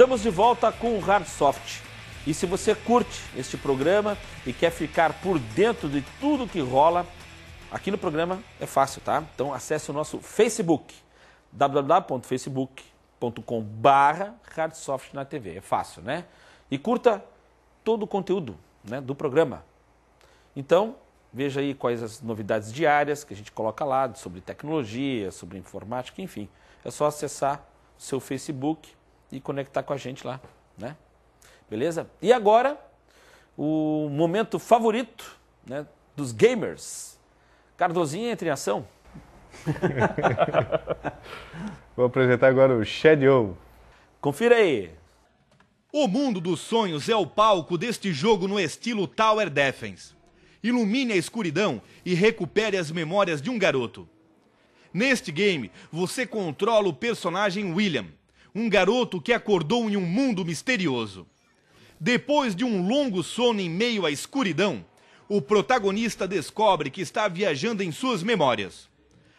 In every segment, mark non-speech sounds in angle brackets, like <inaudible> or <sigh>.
Estamos de volta com o Hard Soft. E se você curte este programa e quer ficar por dentro de tudo que rola, aqui no programa é fácil, tá? Então acesse o nosso Facebook, www.facebook.com Hardsoft na TV. É fácil, né? E curta todo o conteúdo né, do programa. Então, veja aí quais as novidades diárias que a gente coloca lá, sobre tecnologia, sobre informática, enfim. É só acessar o seu Facebook, e conectar com a gente lá, né? Beleza? E agora, o momento favorito né, dos gamers. Cardozinho entre em ação. <laughs> Vou apresentar agora o Shadow. Confira aí. O mundo dos sonhos é o palco deste jogo no estilo Tower Defense. Ilumine a escuridão e recupere as memórias de um garoto. Neste game, você controla o personagem William, um garoto que acordou em um mundo misterioso. Depois de um longo sono em meio à escuridão, o protagonista descobre que está viajando em suas memórias.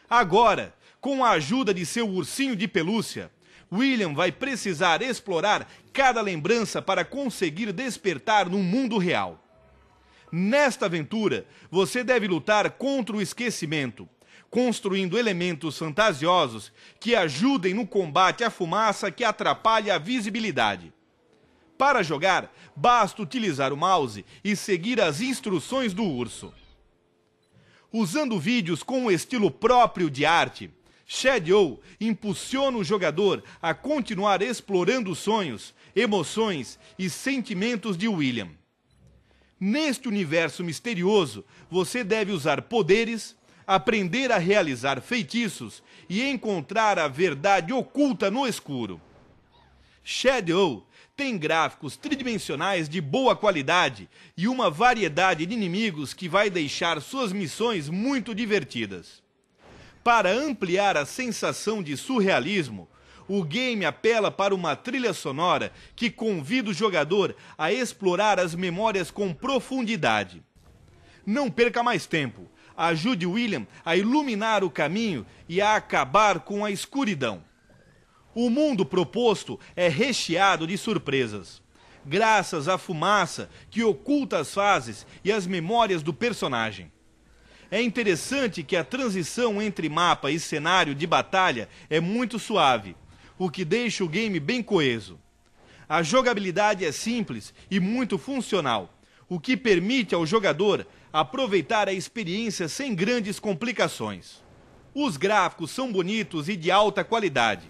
Agora, com a ajuda de seu ursinho de pelúcia, William vai precisar explorar cada lembrança para conseguir despertar no mundo real. Nesta aventura, você deve lutar contra o esquecimento, construindo elementos fantasiosos que ajudem no combate à fumaça que atrapalha a visibilidade. Para jogar, basta utilizar o mouse e seguir as instruções do urso. Usando vídeos com um estilo próprio de arte, Shadow impulsiona o jogador a continuar explorando sonhos, emoções e sentimentos de William. Neste universo misterioso, você deve usar poderes, aprender a realizar feitiços e encontrar a verdade oculta no escuro. Shadow tem gráficos tridimensionais de boa qualidade e uma variedade de inimigos que vai deixar suas missões muito divertidas. Para ampliar a sensação de surrealismo, o game apela para uma trilha sonora que convida o jogador a explorar as memórias com profundidade. Não perca mais tempo ajude William a iluminar o caminho e a acabar com a escuridão. O mundo proposto é recheado de surpresas. Graças à fumaça que oculta as fases e as memórias do personagem. É interessante que a transição entre mapa e cenário de batalha é muito suave, o que deixa o game bem coeso. A jogabilidade é simples e muito funcional, o que permite ao jogador aproveitar a experiência sem grandes complicações. Os gráficos são bonitos e de alta qualidade,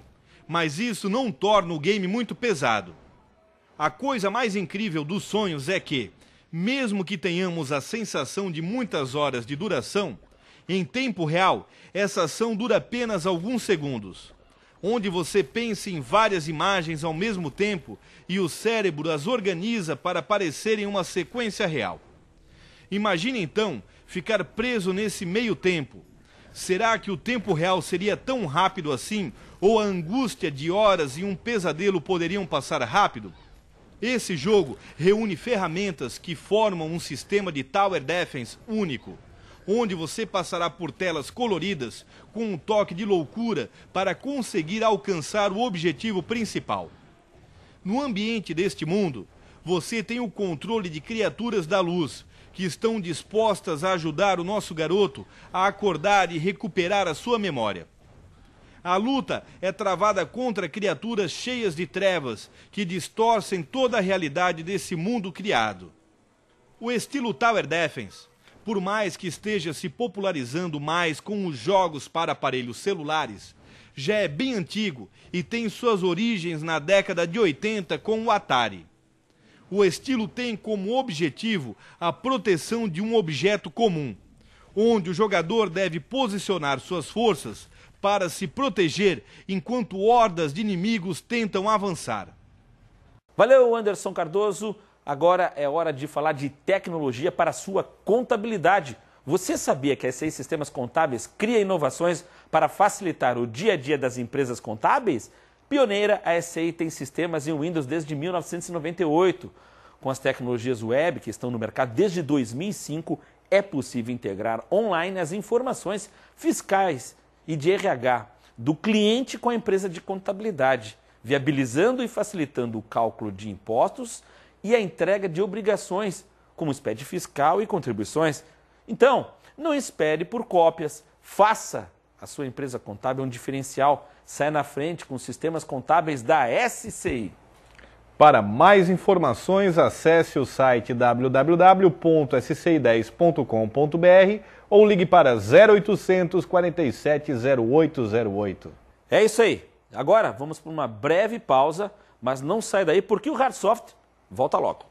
mas isso não torna o game muito pesado. A coisa mais incrível dos sonhos é que, mesmo que tenhamos a sensação de muitas horas de duração, em tempo real, essa ação dura apenas alguns segundos, onde você pensa em várias imagens ao mesmo tempo e o cérebro as organiza para parecerem uma sequência real. Imagine então ficar preso nesse meio tempo. Será que o tempo real seria tão rápido assim? Ou a angústia de horas e um pesadelo poderiam passar rápido? Esse jogo reúne ferramentas que formam um sistema de Tower Defense único, onde você passará por telas coloridas com um toque de loucura para conseguir alcançar o objetivo principal. No ambiente deste mundo, você tem o controle de criaturas da luz que estão dispostas a ajudar o nosso garoto a acordar e recuperar a sua memória. A luta é travada contra criaturas cheias de trevas que distorcem toda a realidade desse mundo criado. O estilo Tower Defense, por mais que esteja se popularizando mais com os jogos para aparelhos celulares, já é bem antigo e tem suas origens na década de 80 com o Atari o estilo tem como objetivo a proteção de um objeto comum, onde o jogador deve posicionar suas forças para se proteger enquanto hordas de inimigos tentam avançar. Valeu, Anderson Cardoso. Agora é hora de falar de tecnologia para sua contabilidade. Você sabia que a SI Sistemas Contábeis cria inovações para facilitar o dia a dia das empresas contábeis? Pioneira, a SAI tem sistemas em Windows desde 1998. Com as tecnologias web que estão no mercado desde 2005, é possível integrar online as informações fiscais e de RH do cliente com a empresa de contabilidade, viabilizando e facilitando o cálculo de impostos e a entrega de obrigações, como SPED fiscal e contribuições. Então, não espere por cópias, faça a sua empresa contábil é um diferencial sai na frente com sistemas contábeis da SCI. Para mais informações, acesse o site www.sci10.com.br ou ligue para 0800 47 0808. É isso aí. Agora vamos para uma breve pausa, mas não sai daí porque o Hardsoft volta logo.